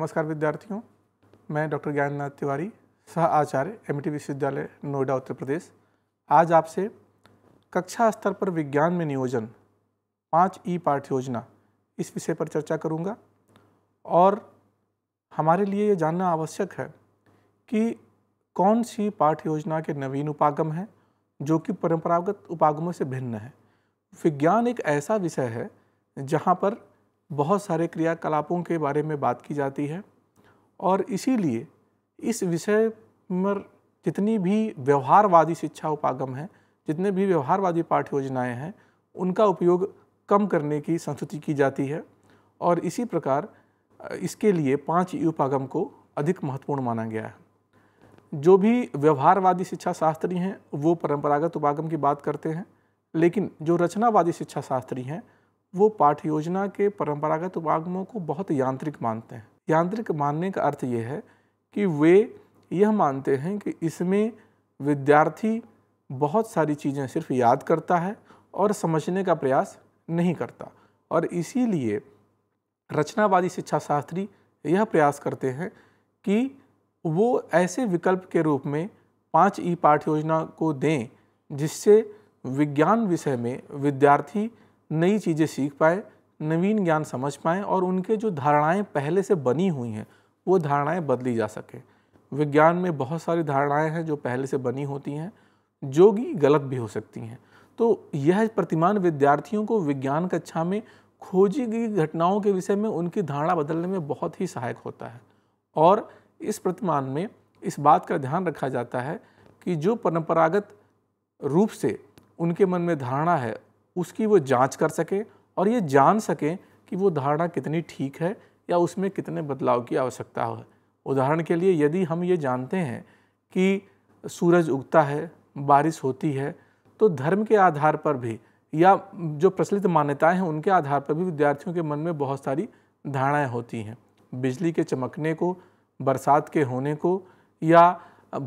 नमस्कार विद्यार्थियों मैं डॉक्टर ज्ञाननाथ तिवारी सह आचार्य एम विश्वविद्यालय नोएडा उत्तर प्रदेश आज आपसे कक्षा स्तर पर विज्ञान में नियोजन पाँच ई पाठ योजना इस विषय पर चर्चा करूंगा और हमारे लिए ये जानना आवश्यक है कि कौन सी पाठ योजना के नवीन उपागम हैं जो कि परंपरागत उपागमों से भिन्न है विज्ञान एक ऐसा विषय है जहाँ पर बहुत सारे क्रियाकलापों के बारे में बात की जाती है और इसीलिए इस विषय पर जितनी भी व्यवहारवादी शिक्षा उपागम है जितने भी व्यवहारवादी पाठ योजनाएँ हैं उनका उपयोग कम करने की संस्तुति की जाती है और इसी प्रकार इसके लिए पाँच उपागम को अधिक महत्वपूर्ण माना गया है जो भी व्यवहारवादी शिक्षा शास्त्री हैं वो परंपरागत उपागम की बात करते हैं लेकिन जो रचनावादी शिक्षा शास्त्री हैं वो पाठ योजना के परंपरागत वागमों को बहुत यांत्रिक मानते हैं यांत्रिक मानने का अर्थ ये है कि वे यह मानते हैं कि इसमें विद्यार्थी बहुत सारी चीज़ें सिर्फ याद करता है और समझने का प्रयास नहीं करता और इसीलिए रचनावादी शिक्षा शास्त्री यह प्रयास करते हैं कि वो ऐसे विकल्प के रूप में पाँच ई पाठ योजना को दें जिससे विज्ञान विषय में विद्यार्थी नई चीज़ें सीख पाए नवीन ज्ञान समझ पाएँ और उनके जो धारणाएँ पहले से बनी हुई हैं वो धारणाएँ बदली जा सकें विज्ञान में बहुत सारी धारणाएँ हैं जो पहले से बनी होती हैं जो कि गलत भी हो सकती हैं तो यह प्रतिमान विद्यार्थियों को विज्ञान कक्षा में खोजी गई घटनाओं के विषय में उनकी धारणा बदलने में बहुत ही सहायक होता है और इस प्रतिमान में इस बात का ध्यान रखा जाता है कि जो परंपरागत रूप से उनके मन में धारणा है उसकी वो जांच कर सके और ये जान सकें कि वो धारणा कितनी ठीक है या उसमें कितने बदलाव की आवश्यकता हो उदाहरण के लिए यदि हम ये जानते हैं कि सूरज उगता है बारिश होती है तो धर्म के आधार पर भी या जो प्रचलित मान्यताएं हैं उनके आधार पर भी विद्यार्थियों के मन में बहुत सारी धारणाएं होती हैं बिजली के चमकने को बरसात के होने को या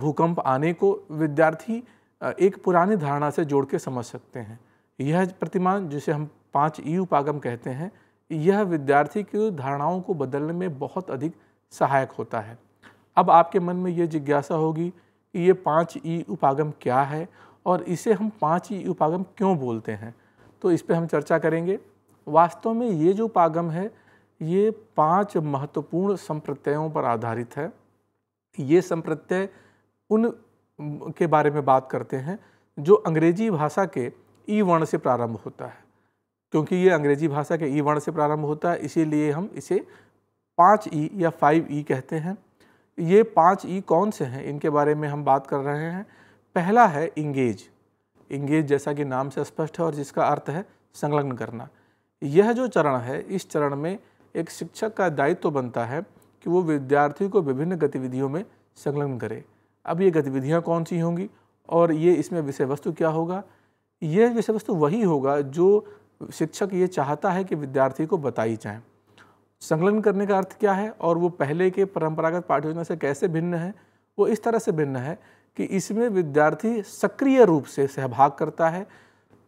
भूकंप आने को विद्यार्थी एक पुरानी धारणा से जोड़ के समझ सकते हैं यह प्रतिमान जिसे हम पाँच ई उपागम कहते हैं यह विद्यार्थी की धारणाओं को बदलने में बहुत अधिक सहायक होता है अब आपके मन में ये जिज्ञासा होगी कि ये पाँच ई उपागम क्या है और इसे हम पाँच ई उपागम क्यों बोलते हैं तो इस पर हम चर्चा करेंगे वास्तव में ये जो उपागम है ये पांच महत्वपूर्ण संप्रत्ययों पर आधारित है ये संप्रत्यय उन के बारे में बात करते हैं जो अंग्रेजी भाषा के ई वर्ण से प्रारंभ होता है क्योंकि ये अंग्रेजी भाषा के ई वर्ण से प्रारंभ होता है इसीलिए हम इसे पाँच ई या फाइव ई कहते हैं ये पाँच ई कौन से हैं इनके बारे में हम बात कर रहे हैं पहला है इंगेज इंगेज जैसा कि नाम से स्पष्ट है और जिसका अर्थ है संलग्न करना यह जो चरण है इस चरण में एक शिक्षक का दायित्व तो बनता है कि वो विद्यार्थी को विभिन्न गतिविधियों में संलग्न करे अब ये गतिविधियाँ कौन सी होंगी और ये इसमें विषय वस्तु क्या होगा यह विषय वस्तु तो वही होगा जो शिक्षक ये चाहता है कि विद्यार्थी को बताई जाए संकलन करने का अर्थ क्या है और वो पहले के परंपरागत पाठ्य योजना से कैसे भिन्न है वो इस तरह से भिन्न है कि इसमें विद्यार्थी सक्रिय रूप से सहभाग करता है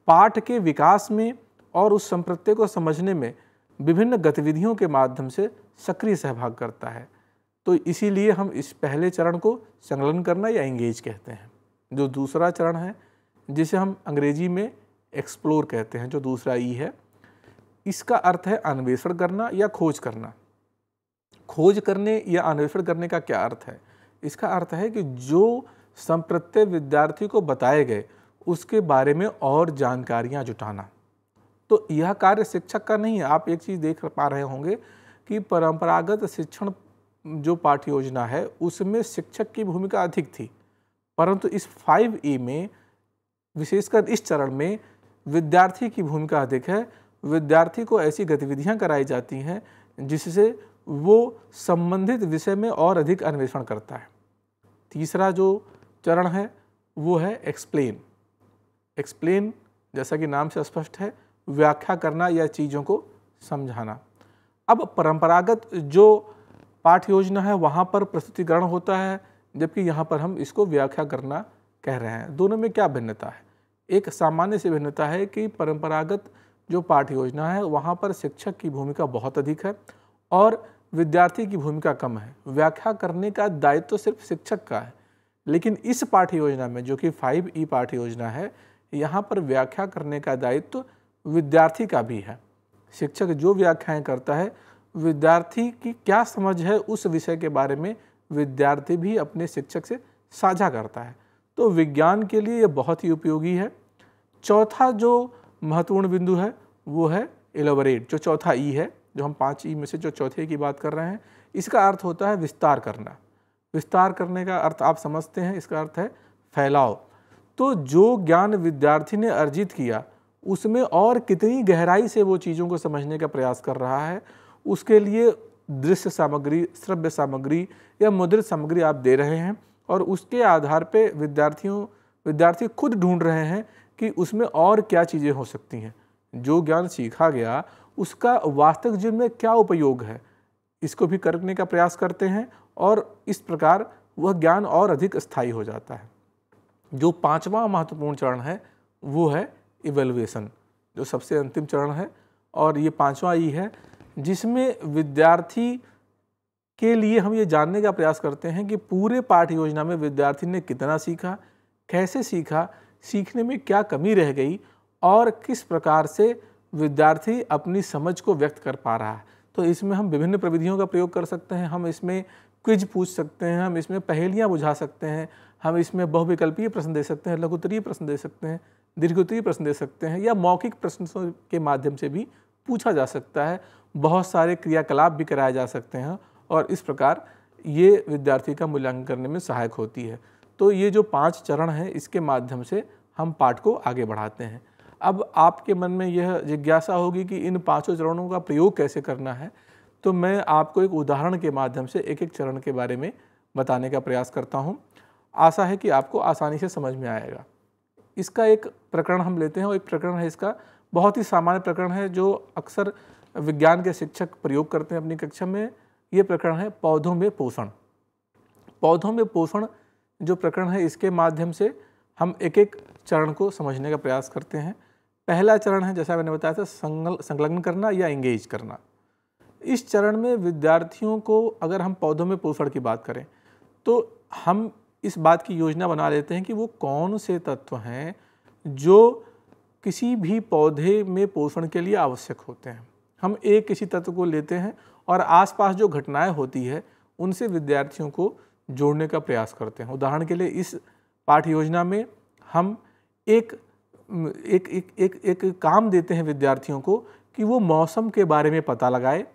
पाठ के विकास में और उस संप्रत्य को समझने में विभिन्न गतिविधियों के माध्यम से सक्रिय सहभाग करता है तो इसीलिए हम इस पहले चरण को संलग्न करना या एंगेज कहते हैं जो दूसरा चरण है जिसे हम अंग्रेजी में एक्सप्लोर कहते हैं जो दूसरा ई है इसका अर्थ है अन्वेषण करना या खोज करना खोज करने या अन्वेषण करने का क्या अर्थ है इसका अर्थ है कि जो संप्रत्य विद्यार्थी को बताए गए उसके बारे में और जानकारियाँ जुटाना तो यह कार्य शिक्षक का नहीं है आप एक चीज़ देख पा रहे होंगे कि परंपरागत शिक्षण जो पाठ्य योजना है उसमें शिक्षक की भूमिका अधिक थी परंतु इस फाइव ई e में विशेषकर इस चरण में विद्यार्थी की भूमिका अधिक है विद्यार्थी को ऐसी गतिविधियां कराई जाती हैं जिससे वो संबंधित विषय में और अधिक अन्वेषण करता है तीसरा जो चरण है वो है एक्सप्लेन एक्सप्लेन जैसा कि नाम से स्पष्ट है व्याख्या करना या चीज़ों को समझाना अब परंपरागत जो पाठ योजना है वहाँ पर प्रस्तुतिकरण होता है जबकि यहाँ पर हम इसको व्याख्या करना कह रहे हैं दोनों में क्या भिन्नता है एक सामान्य सी भिन्नता है कि परंपरागत जो पाठ योजना है वहाँ पर शिक्षक की भूमिका बहुत अधिक है और विद्यार्थी की भूमिका कम है व्याख्या करने का दायित्व तो सिर्फ शिक्षक का है लेकिन इस पाठ योजना में जो कि फाइव ई पाठ योजना है यहाँ पर व्याख्या करने का दायित्व तो विद्यार्थी का भी है शिक्षक जो व्याख्याएं करता है विद्यार्थी की क्या समझ है उस विषय के बारे में विद्यार्थी भी अपने शिक्षक से साझा करता है तो विज्ञान के लिए यह बहुत ही उपयोगी है चौथा जो महत्वपूर्ण बिंदु है वो है एलोबरेट जो चौथा ई है जो हम पाँच ई में से जो चौथे की बात कर रहे हैं इसका अर्थ होता है विस्तार करना विस्तार करने का अर्थ आप समझते हैं इसका अर्थ है फैलाओ तो जो ज्ञान विद्यार्थी ने अर्जित किया उसमें और कितनी गहराई से वो चीज़ों को समझने का प्रयास कर रहा है उसके लिए दृश्य सामग्री श्रव्य सामग्री या मुद्रित सामग्री आप दे रहे हैं और उसके आधार पे विद्यार्थियों विद्यार्थी खुद ढूंढ रहे हैं कि उसमें और क्या चीज़ें हो सकती हैं जो ज्ञान सीखा गया उसका वास्तविक जीवन में क्या उपयोग है इसको भी करने का प्रयास करते हैं और इस प्रकार वह ज्ञान और अधिक स्थायी हो जाता है जो पांचवा महत्वपूर्ण चरण है वो है इवेलुएसन जो सबसे अंतिम चरण है और ये पांचवा ये है जिसमें विद्यार्थी के लिए हम ये जानने का प्रयास करते हैं कि पूरे पाठ योजना में विद्यार्थी ने कितना सीखा कैसे सीखा सीखने में क्या कमी रह गई और किस प्रकार से विद्यार्थी अपनी समझ को व्यक्त कर पा रहा है तो इसमें हम विभिन्न प्रविधियों का प्रयोग कर सकते हैं हम इसमें क्विज पूछ सकते हैं हम इसमें पहेलियाँ बुझा सकते हैं हम इसमें बहुविकल्पीय प्रश्न दे सकते हैं लघुतरीय प्रश्न दे सकते हैं दीर्घोत्तरीय प्रश्न दे सकते हैं या मौखिक प्रश्नों के माध्यम से भी पूछा जा सकता है बहुत सारे क्रियाकलाप भी कराए जा सकते हैं और इस प्रकार ये विद्यार्थी का मूल्यांकन करने में सहायक होती है तो ये जो पांच चरण हैं इसके माध्यम से हम पाठ को आगे बढ़ाते हैं अब आपके मन में यह जिज्ञासा होगी कि इन पांचों चरणों का प्रयोग कैसे करना है तो मैं आपको एक उदाहरण के माध्यम से एक एक चरण के बारे में बताने का प्रयास करता हूँ आशा है कि आपको आसानी से समझ में आएगा इसका एक प्रकरण हम लेते हैं और एक प्रकरण है इसका बहुत ही सामान्य प्रकरण है जो अक्सर विज्ञान के शिक्षक प्रयोग करते हैं अपनी कक्षा में ये प्रकरण है पौधों में पोषण पौधों में पोषण जो प्रकरण है इसके माध्यम से हम एक एक चरण को समझने का प्रयास करते हैं पहला चरण है जैसा मैंने बताया था संगल संलग्न करना या एंगेज करना इस चरण में विद्यार्थियों को अगर हम पौधों में पोषण की बात करें तो हम इस बात की योजना बना लेते हैं कि वो कौन से तत्व हैं जो किसी भी पौधे में पोषण के लिए आवश्यक होते हैं हम एक किसी तत्व को लेते हैं और आसपास जो घटनाएं होती है उनसे विद्यार्थियों को जोड़ने का प्रयास करते हैं उदाहरण के लिए इस पाठ योजना में हम एक एक एक एक, एक काम देते हैं विद्यार्थियों को कि वो मौसम के बारे में पता लगाए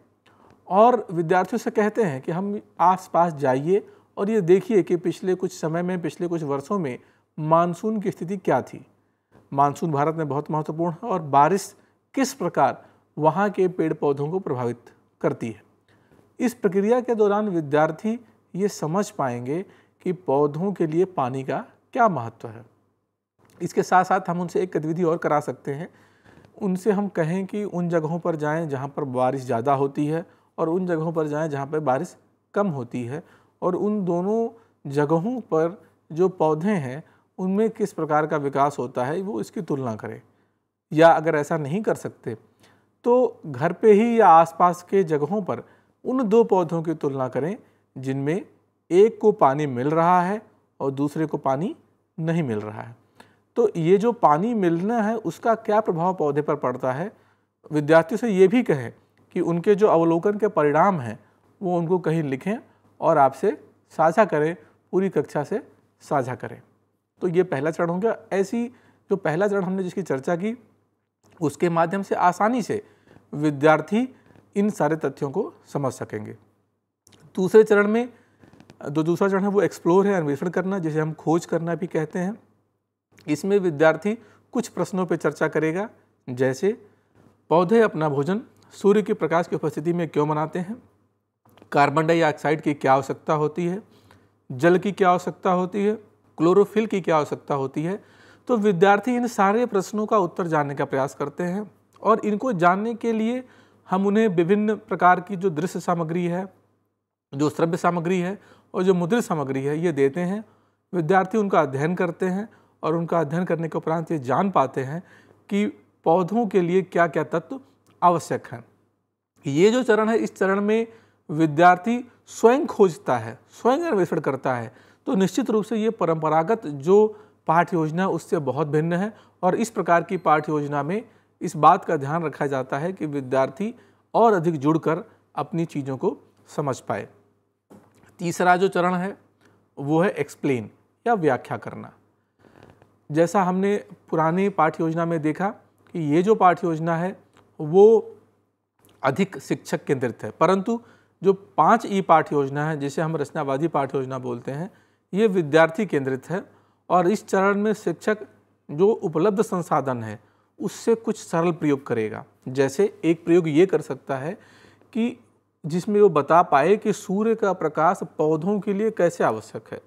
और विद्यार्थियों से कहते हैं कि हम आसपास जाइए और ये देखिए कि पिछले कुछ समय में पिछले कुछ वर्षों में मानसून की स्थिति क्या थी मानसून भारत में बहुत महत्वपूर्ण है और बारिश किस प्रकार वहाँ के पेड़ पौधों को प्रभावित करती है इस प्रक्रिया के दौरान विद्यार्थी ये समझ पाएंगे कि पौधों के लिए पानी का क्या महत्व है इसके साथ साथ हम उनसे एक गतिविधि और करा सकते हैं उनसे हम कहें कि उन जगहों पर जाएं जहाँ पर बारिश ज़्यादा होती है और उन जगहों पर जाएं जहाँ पर बारिश कम होती है और उन दोनों जगहों पर जो पौधे हैं उनमें किस प्रकार का विकास होता है वो इसकी तुलना करें या अगर ऐसा नहीं कर सकते तो घर पे ही या आसपास के जगहों पर उन दो पौधों की तुलना करें जिनमें एक को पानी मिल रहा है और दूसरे को पानी नहीं मिल रहा है तो ये जो पानी मिलना है उसका क्या प्रभाव पौधे पर पड़ता है विद्यार्थियों से ये भी कहें कि उनके जो अवलोकन के परिणाम हैं वो उनको कहीं लिखें और आपसे साझा करें पूरी कक्षा से साझा करें तो ये पहला चरण हो गया ऐसी जो पहला चरण हमने जिसकी चर्चा की उसके माध्यम से आसानी से विद्यार्थी इन सारे तथ्यों को समझ सकेंगे दूसरे चरण में जो दूसरा चरण है वो एक्सप्लोर है अन्वेषण करना जिसे हम खोज करना भी कहते हैं इसमें विद्यार्थी कुछ प्रश्नों पर चर्चा करेगा जैसे पौधे अपना भोजन सूर्य के प्रकाश की उपस्थिति में क्यों मनाते हैं कार्बन डाइऑक्साइड की क्या आवश्यकता होती है जल की क्या आवश्यकता होती है क्लोरोफिल की क्या आवश्यकता होती है तो विद्यार्थी इन सारे प्रश्नों का उत्तर जानने का प्रयास करते हैं और इनको जानने के लिए हम उन्हें विभिन्न प्रकार की जो दृश्य सामग्री है जो श्रव्य सामग्री है और जो मुद्रित सामग्री है ये देते हैं विद्यार्थी उनका अध्ययन करते हैं और उनका अध्ययन करने के उपरांत ये जान पाते हैं कि पौधों के लिए क्या क्या तत्व आवश्यक हैं ये जो चरण है इस चरण में विद्यार्थी स्वयं खोजता है स्वयं अन्वेषण करता है तो निश्चित रूप से ये परंपरागत जो पाठ योजना उससे बहुत भिन्न है और इस प्रकार की पाठ योजना में इस बात का ध्यान रखा जाता है कि विद्यार्थी और अधिक जुड़कर अपनी चीज़ों को समझ पाए तीसरा जो चरण है वो है एक्सप्लेन या व्याख्या करना जैसा हमने पुराने पाठ योजना में देखा कि ये जो पाठ योजना है वो अधिक शिक्षक केंद्रित है परंतु जो पांच ई पाठ योजना है जिसे हम रचनावादी पाठ योजना बोलते हैं ये विद्यार्थी केंद्रित है और इस चरण में शिक्षक जो उपलब्ध संसाधन है उससे कुछ सरल प्रयोग करेगा जैसे एक प्रयोग ये कर सकता है कि जिसमें वो बता पाए कि सूर्य का प्रकाश पौधों के लिए कैसे आवश्यक है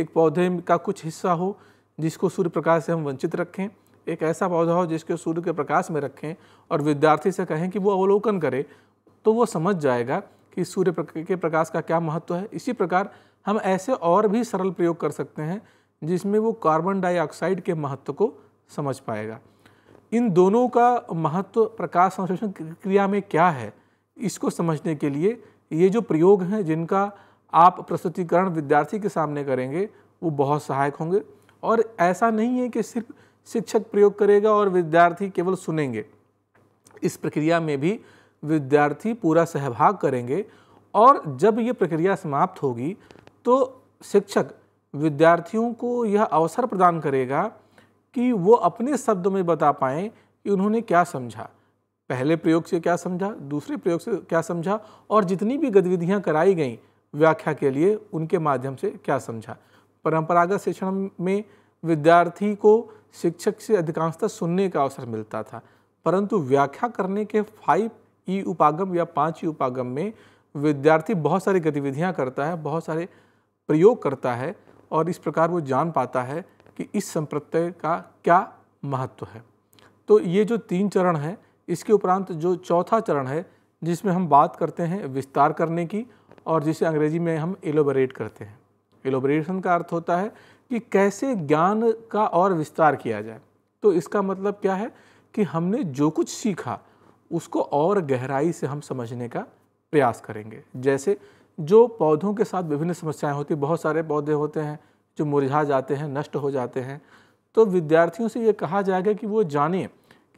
एक पौधे का कुछ हिस्सा हो जिसको सूर्य प्रकाश से हम वंचित रखें एक ऐसा पौधा हो जिसको सूर्य के प्रकाश में रखें और विद्यार्थी से कहें कि वो अवलोकन करे तो वो समझ जाएगा कि सूर्य के प्रकाश का क्या महत्व है इसी प्रकार हम ऐसे और भी सरल प्रयोग कर सकते हैं जिसमें वो कार्बन डाइऑक्साइड के महत्व को समझ पाएगा इन दोनों का महत्व प्रकाश संश्लेषण क्रिया में क्या है इसको समझने के लिए ये जो प्रयोग हैं जिनका आप प्रस्तुतिकरण विद्यार्थी के सामने करेंगे वो बहुत सहायक होंगे और ऐसा नहीं है कि सिर्फ शिक्षक प्रयोग करेगा और विद्यार्थी केवल सुनेंगे इस प्रक्रिया में भी विद्यार्थी पूरा सहभाग करेंगे और जब ये प्रक्रिया समाप्त होगी तो शिक्षक विद्यार्थियों को यह अवसर प्रदान करेगा कि वो अपने शब्दों में बता पाएँ कि उन्होंने क्या समझा पहले प्रयोग से क्या समझा दूसरे प्रयोग से क्या समझा और जितनी भी गतिविधियाँ कराई गई व्याख्या के लिए उनके माध्यम से क्या समझा परंपरागत शिक्षण में विद्यार्थी को शिक्षक से अधिकांशतः सुनने का अवसर मिलता था परंतु व्याख्या करने के फाइव ई उपागम या पाँच ई उपागम में विद्यार्थी बहुत सारी गतिविधियाँ करता है बहुत सारे प्रयोग करता है और इस प्रकार वो जान पाता है कि इस संप्रत्यय का क्या महत्व है तो ये जो तीन चरण हैं इसके उपरांत जो चौथा चरण है जिसमें हम बात करते हैं विस्तार करने की और जिसे अंग्रेजी में हम एलोबरेट करते हैं एलोबरेशन का अर्थ होता है कि कैसे ज्ञान का और विस्तार किया जाए तो इसका मतलब क्या है कि हमने जो कुछ सीखा उसको और गहराई से हम समझने का प्रयास करेंगे जैसे जो पौधों के साथ विभिन्न समस्याएं होती बहुत सारे पौधे होते हैं जो मुरझा जाते हैं नष्ट हो जाते हैं तो विद्यार्थियों से ये कहा जाएगा कि वो जाने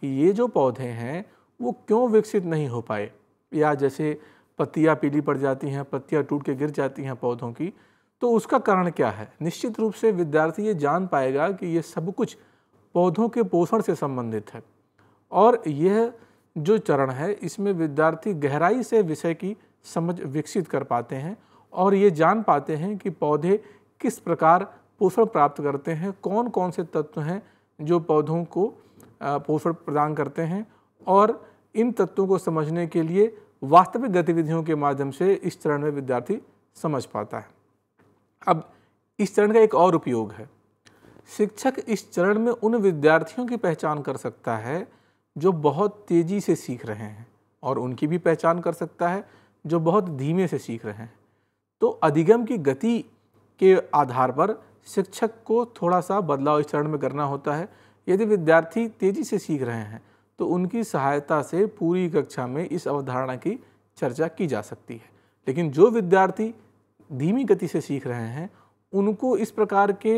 कि ये जो पौधे हैं वो क्यों विकसित नहीं हो पाए या जैसे पत्तियाँ पीली पड़ जाती हैं पत्तियाँ टूट के गिर जाती हैं पौधों की तो उसका कारण क्या है निश्चित रूप से विद्यार्थी ये जान पाएगा कि ये सब कुछ पौधों के पोषण से संबंधित है और यह जो चरण है इसमें विद्यार्थी गहराई से विषय की समझ विकसित कर पाते हैं और ये जान पाते हैं कि पौधे किस प्रकार पोषण प्राप्त करते हैं कौन कौन से तत्व हैं जो पौधों को पोषण प्रदान करते हैं और इन तत्वों को समझने के लिए वास्तविक गतिविधियों के माध्यम से इस चरण में विद्यार्थी समझ पाता है अब इस चरण का एक और उपयोग है शिक्षक इस चरण में उन विद्यार्थियों की पहचान कर सकता है जो बहुत तेज़ी से सीख रहे हैं और उनकी भी पहचान कर सकता है जो बहुत धीमे से सीख रहे हैं तो अधिगम की गति के आधार पर शिक्षक को थोड़ा सा बदलाव इस चरण में करना होता है यदि विद्यार्थी तेज़ी से सीख रहे हैं तो उनकी सहायता से पूरी कक्षा में इस अवधारणा की चर्चा की जा सकती है लेकिन जो विद्यार्थी धीमी गति से सीख रहे हैं उनको इस प्रकार के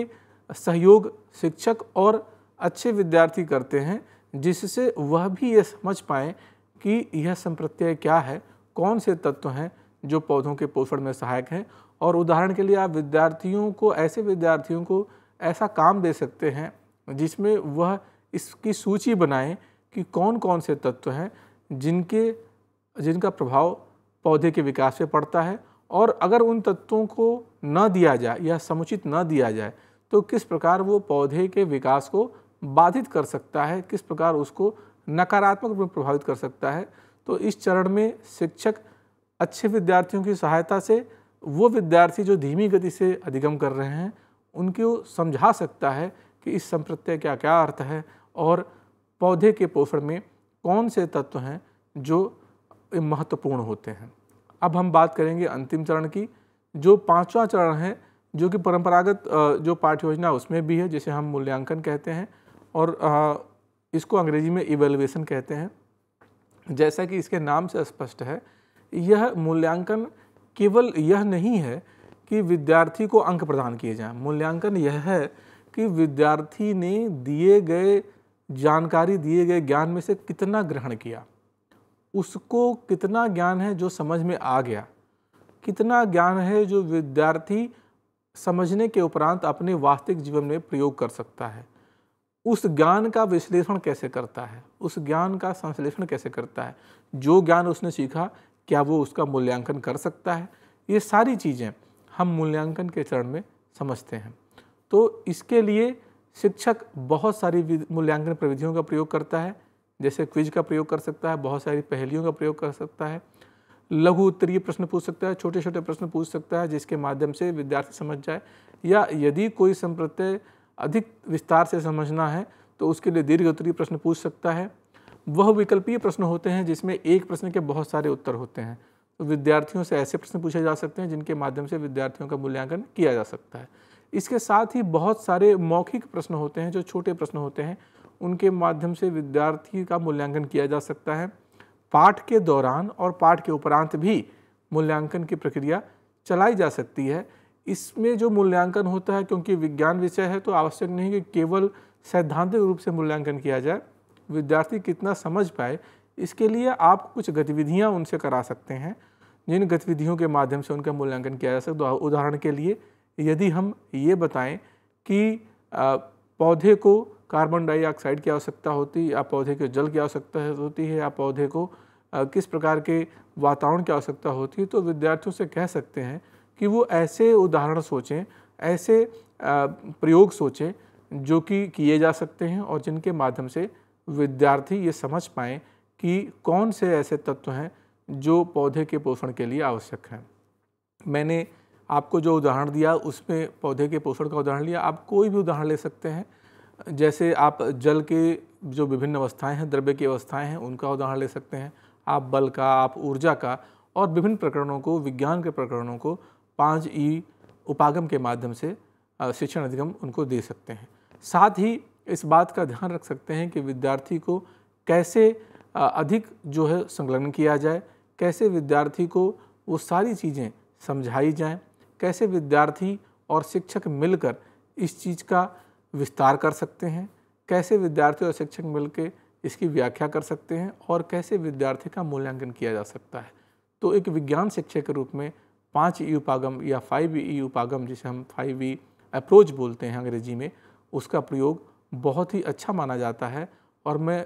सहयोग शिक्षक और अच्छे विद्यार्थी करते हैं जिससे वह भी ये समझ पाए कि यह संप्रत्यय क्या है कौन से तत्व हैं जो पौधों के पोषण में सहायक हैं और उदाहरण के लिए आप विद्यार्थियों को ऐसे विद्यार्थियों को ऐसा काम दे सकते हैं जिसमें वह इसकी सूची बनाएं कि कौन कौन से तत्व हैं जिनके जिनका प्रभाव पौधे के विकास पर पड़ता है और अगर उन तत्वों को न दिया जाए या समुचित न दिया जाए तो किस प्रकार वो पौधे के विकास को बाधित कर सकता है किस प्रकार उसको नकारात्मक रूप में प्रभावित कर सकता है तो इस चरण में शिक्षक अच्छे विद्यार्थियों की सहायता से वो विद्यार्थी जो धीमी गति से अधिगम कर रहे हैं उनको समझा सकता है कि इस संप्रत्यय का क्या अर्थ है और पौधे के पोषण में कौन से तत्व हैं जो महत्वपूर्ण होते हैं अब हम बात करेंगे अंतिम चरण की जो पांचवा चरण है जो कि परंपरागत जो पाठ्य योजना उसमें भी है जिसे हम मूल्यांकन कहते हैं और इसको अंग्रेजी में इवेलुएसन कहते हैं जैसा कि इसके नाम से स्पष्ट है यह मूल्यांकन केवल यह नहीं है कि विद्यार्थी को अंक प्रदान किए जाएं मूल्यांकन यह है कि विद्यार्थी ने दिए गए जानकारी दिए गए ज्ञान में से कितना ग्रहण किया उसको कितना ज्ञान है जो समझ में आ गया कितना ज्ञान है जो विद्यार्थी समझने के उपरांत अपने वास्तविक जीवन में प्रयोग कर सकता है उस ज्ञान का विश्लेषण कैसे करता है उस ज्ञान का संश्लेषण कैसे करता है जो ज्ञान उसने सीखा क्या वो उसका मूल्यांकन कर सकता है ये सारी चीज़ें हम मूल्यांकन के चरण में समझते हैं तो इसके लिए शिक्षक बहुत सारी मूल्यांकन प्रविधियों का प्रयोग करता है जैसे क्विज का प्रयोग कर सकता है बहुत सारी पहेलियों का प्रयोग कर सकता है लघु उत्तरीय प्रश्न पूछ सकता है छोटे छोटे प्रश्न पूछ सकता है जिसके माध्यम से विद्यार्थी समझ जाए या यदि कोई संप्रत्यय अधिक विस्तार से समझना है तो उसके लिए दीर्घ उत्तरीय प्रश्न पूछ सकता है वह विकल्पीय प्रश्न होते हैं जिसमें एक प्रश्न के बहुत सारे उत्तर होते हैं तो विद्यार्थियों से ऐसे प्रश्न पूछे जा सकते हैं जिनके माध्यम से विद्यार्थियों का मूल्यांकन किया जा सकता है इसके साथ ही बहुत सारे मौखिक प्रश्न होते हैं जो छोटे प्रश्न होते हैं उनके माध्यम से विद्यार्थी का मूल्यांकन किया जा सकता है पाठ के दौरान और पाठ के उपरांत भी मूल्यांकन की प्रक्रिया चलाई जा सकती है इसमें जो मूल्यांकन होता है क्योंकि विज्ञान विषय है तो आवश्यक नहीं कि केवल सैद्धांतिक रूप से मूल्यांकन किया जाए विद्यार्थी कितना समझ पाए इसके लिए आप कुछ गतिविधियाँ उनसे करा सकते हैं जिन गतिविधियों के माध्यम से उनका मूल्यांकन किया जा सकता है उदाहरण के लिए यदि हम ये बताएं कि पौधे को कार्बन डाइऑक्साइड की आवश्यकता होती है या पौधे के जल की आवश्यकता होती है या पौधे को किस प्रकार के वातावरण की आवश्यकता होती है तो विद्यार्थियों से कह सकते हैं कि वो ऐसे उदाहरण सोचें ऐसे प्रयोग सोचें जो कि किए जा सकते हैं और जिनके माध्यम से विद्यार्थी ये समझ पाएँ कि कौन से ऐसे तत्व हैं जो पौधे के पोषण के लिए आवश्यक हैं मैंने आपको जो उदाहरण दिया उसमें पौधे के पोषण का उदाहरण लिया आप कोई भी उदाहरण ले सकते हैं जैसे आप जल के जो विभिन्न अवस्थाएं हैं द्रव्य की अवस्थाएं हैं उनका उदाहरण ले सकते हैं आप बल का आप ऊर्जा का और विभिन्न प्रकरणों को विज्ञान के प्रकरणों को पाँच ई उपागम के माध्यम से शिक्षण अधिगम उनको दे सकते हैं साथ ही इस बात का ध्यान रख सकते हैं कि विद्यार्थी को कैसे अधिक जो है संलग्न किया जाए कैसे विद्यार्थी को वो सारी चीज़ें समझाई जाएं कैसे विद्यार्थी और शिक्षक मिलकर इस चीज़ का विस्तार कर सकते हैं कैसे विद्यार्थी और शिक्षक मिलकर इसकी व्याख्या कर सकते हैं और कैसे विद्यार्थी का मूल्यांकन किया जा सकता है तो एक विज्ञान शिक्षक के रूप में पाँच ई उपागम या फाइव ई उपागम जिसे हम फाइव ई अप्रोच बोलते हैं अंग्रेजी में उसका प्रयोग बहुत ही अच्छा माना जाता है और मैं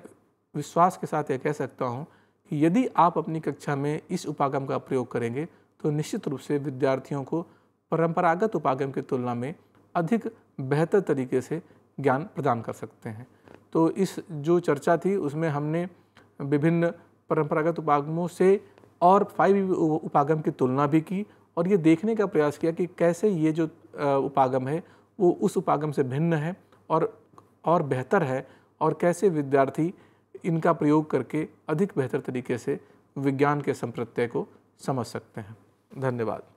विश्वास के साथ यह कह सकता हूँ कि यदि आप अपनी कक्षा में इस उपागम का प्रयोग करेंगे तो निश्चित रूप से विद्यार्थियों को परंपरागत उपागम की तुलना में अधिक बेहतर तरीके से ज्ञान प्रदान कर सकते हैं तो इस जो चर्चा थी उसमें हमने विभिन्न परंपरागत उपागमों से और फाइव उपागम की तुलना भी की और ये देखने का प्रयास किया कि कैसे ये जो उपागम है वो उस उपागम से भिन्न है और और बेहतर है और कैसे विद्यार्थी इनका प्रयोग करके अधिक बेहतर तरीके से विज्ञान के संप्रत्यय को समझ सकते हैं धन्यवाद